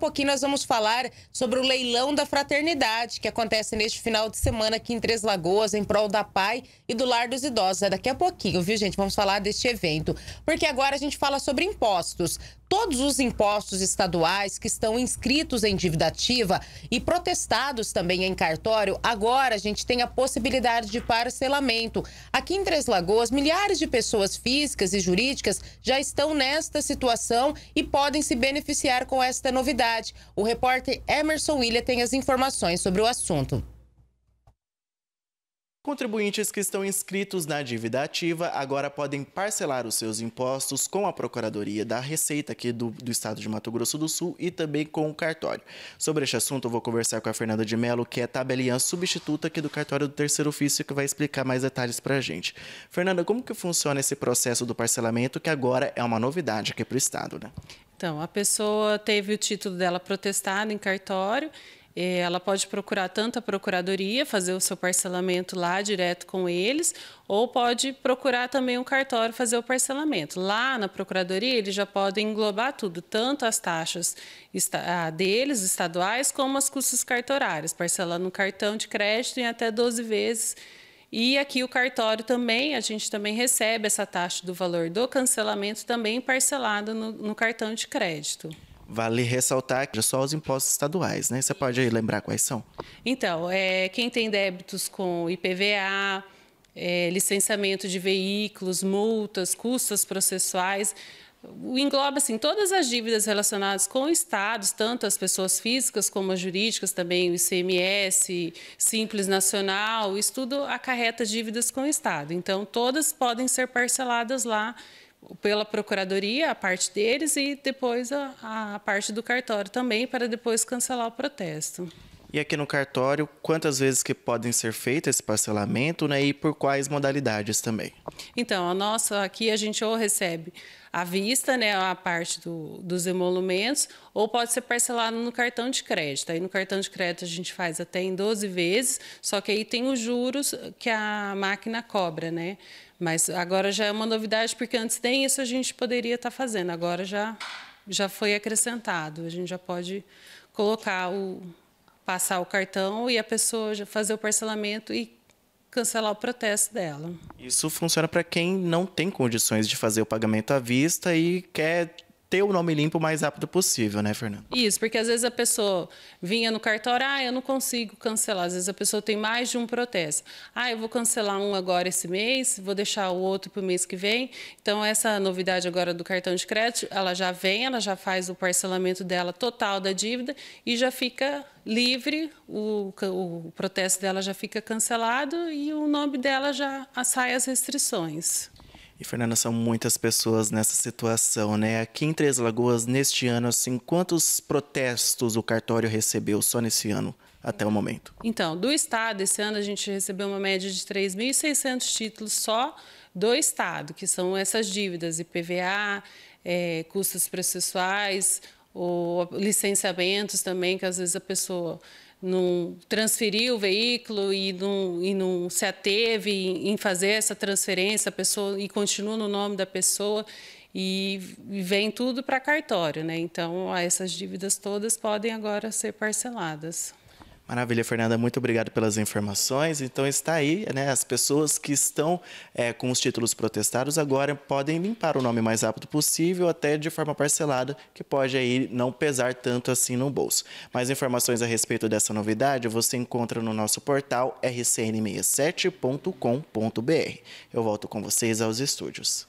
pouquinho nós vamos falar sobre o leilão da fraternidade que acontece neste final de semana aqui em Três Lagoas, em prol da PAI e do Lar dos Idosos. É daqui a pouquinho, viu, gente? Vamos falar deste evento. Porque agora a gente fala sobre impostos. Todos os impostos estaduais que estão inscritos em dívida ativa e protestados também em cartório, agora a gente tem a possibilidade de parcelamento. Aqui em Três Lagoas, milhares de pessoas físicas e jurídicas já estão nesta situação e podem se beneficiar com esta novidade cidade. O repórter Emerson William tem as informações sobre o assunto. Contribuintes que estão inscritos na dívida ativa agora podem parcelar os seus impostos com a Procuradoria da Receita aqui do, do estado de Mato Grosso do Sul e também com o cartório. Sobre este assunto, eu vou conversar com a Fernanda de Mello, que é tabeliã substituta aqui do cartório do terceiro ofício, que vai explicar mais detalhes para a gente. Fernanda, como que funciona esse processo do parcelamento, que agora é uma novidade aqui para o estado, né? Então, a pessoa teve o título dela protestado em cartório é, ela pode procurar tanto a procuradoria, fazer o seu parcelamento lá direto com eles, ou pode procurar também um cartório fazer o parcelamento. Lá na procuradoria, eles já podem englobar tudo, tanto as taxas deles, estaduais, como as custas cartorárias, parcelando no cartão de crédito em até 12 vezes. E aqui o cartório também, a gente também recebe essa taxa do valor do cancelamento também parcelado no, no cartão de crédito. Vale ressaltar que só os impostos estaduais, né? Você pode lembrar quais são? Então, é, quem tem débitos com IPVA, é, licenciamento de veículos, multas, custas processuais, engloba assim todas as dívidas relacionadas com estados, tanto as pessoas físicas como as jurídicas, também o ICMS, Simples Nacional, isso tudo acarreta dívidas com o estado. Então todas podem ser parceladas lá pela procuradoria, a parte deles, e depois a, a parte do cartório também, para depois cancelar o protesto. E aqui no cartório, quantas vezes que podem ser feito esse parcelamento né, e por quais modalidades também? Então, a nossa aqui a gente ou recebe à vista, né, a parte do, dos emolumentos, ou pode ser parcelado no cartão de crédito. Aí no cartão de crédito a gente faz até em 12 vezes, só que aí tem os juros que a máquina cobra, né? Mas agora já é uma novidade, porque antes nem isso a gente poderia estar fazendo. Agora já, já foi acrescentado, a gente já pode colocar o, passar o cartão e a pessoa fazer o parcelamento e cancelar o protesto dela. Isso funciona para quem não tem condições de fazer o pagamento à vista e quer ter o nome limpo o mais rápido possível, né, Fernando? Isso, porque às vezes a pessoa vinha no cartório, ah, eu não consigo cancelar. Às vezes a pessoa tem mais de um protesto. Ah, eu vou cancelar um agora esse mês, vou deixar o outro para o mês que vem. Então, essa novidade agora do cartão de crédito, ela já vem, ela já faz o parcelamento dela total da dívida e já fica livre, o, o protesto dela já fica cancelado e o nome dela já sai as restrições. E, Fernanda, são muitas pessoas nessa situação, né? Aqui em Três Lagoas, neste ano, assim, quantos protestos o cartório recebeu só nesse ano? Até o momento. Então, do Estado, esse ano a gente recebeu uma média de 3.600 títulos só do Estado, que são essas dívidas IPVA, é, eh, custos processuais, ou licenciamentos também, que às vezes a pessoa não transferiu o veículo e não, e não se ateve em fazer essa transferência, a pessoa e continua no nome da pessoa e vem tudo para cartório, né? Então essas dívidas todas podem agora ser parceladas. Maravilha, Fernanda, muito obrigado pelas informações. Então está aí, né? As pessoas que estão é, com os títulos protestados agora podem limpar o nome mais rápido possível, até de forma parcelada, que pode aí não pesar tanto assim no bolso. Mais informações a respeito dessa novidade você encontra no nosso portal rcn67.com.br. Eu volto com vocês aos estúdios.